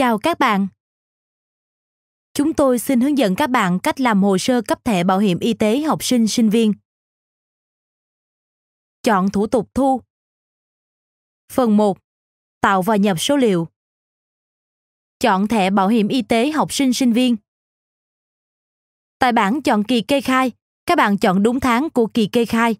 Chào các bạn! Chúng tôi xin hướng dẫn các bạn cách làm hồ sơ cấp thẻ bảo hiểm y tế học sinh sinh viên. Chọn thủ tục thu. Phần 1. Tạo và nhập số liệu. Chọn thẻ bảo hiểm y tế học sinh sinh viên. Tại bảng chọn kỳ kê khai, các bạn chọn đúng tháng của kỳ kê khai